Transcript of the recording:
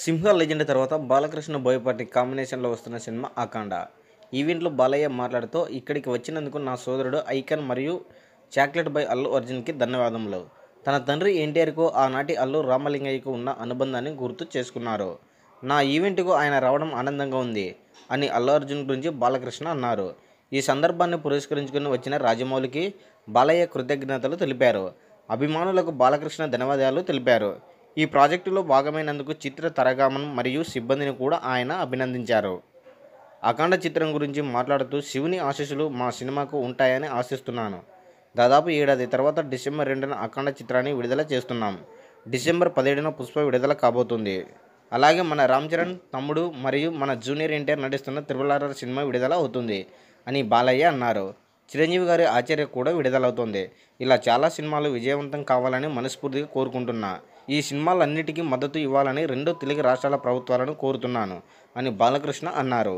సింహ legend తర్వాత బాలకృష్ణ బోయపాటి కాంబినేషన్లో వస్తున్న సినిమా ఆకాండ ఈవెంట్లో బాలయ్య మాట్లాడుతూ ఇక్కడికి వచ్చినందుకు నా సోదరుడు ఐకన్ మరియు చాక్లెట్ బై అల్లు అర్జున్కి ధన్యవాదములు తన తండ్రి ఎన్టీఆర్కు ఆనాటి అల్లు రామలింగయ్యకు ఉన్న అనుబంధాన్ని గుర్తు చేసుకున్నారు నా ఈవెంట్కు ఆయన రావడం ఆనందంగా ఉంది అని అల్లు అర్జున్ గురించి బాలకృష్ణ అన్నారు ఈ సందర్భాన్ని పురస్కరించుకుని వచ్చిన రాజమౌళికి బాలయ్య కృతజ్ఞతలు తెలిపారు అభిమానులకు బాలకృష్ణ ధన్యవాదాలు తెలిపారు ఈ ప్రాజెక్టులో భాగమైనందుకు చిత్ర తరగామన్ మరియు సిబ్బందిని కూడా ఆయన అభినందించారు అఖండ చిత్రం గురించి మాట్లాడుతూ శివుని ఆశీస్సులు మా సినిమాకు ఉంటాయని ఆశిస్తున్నాను దాదాపు ఏడాది తర్వాత డిసెంబర్ రెండున అఖండ చిత్రాన్ని విడుదల చేస్తున్నాం డిసెంబర్ పదిహేడున పుష్ప విడుదల కాబోతుంది అలాగే మన రామ్ చరణ్ తమ్ముడు మరియు మన జూనియర్ ఎన్టీఆర్ నటిస్తున్న త్రిపులార సినిమా విడుదల అవుతుంది అని బాలయ్య అన్నారు చిరంజీవి గారి ఆచార్య కూడా విడుదలవుతుంది ఇలా చాలా సినిమాలు విజయవంతం కావాలని మనస్ఫూర్తిగా కోరుకుంటున్నా ఈ సినిమాలన్నిటికీ మద్దతు ఇవ్వాలని రెండు తెలుగు రాష్ట్రాల ప్రభుత్వాలను కోరుతున్నాను అని బాలకృష్ణ అన్నారు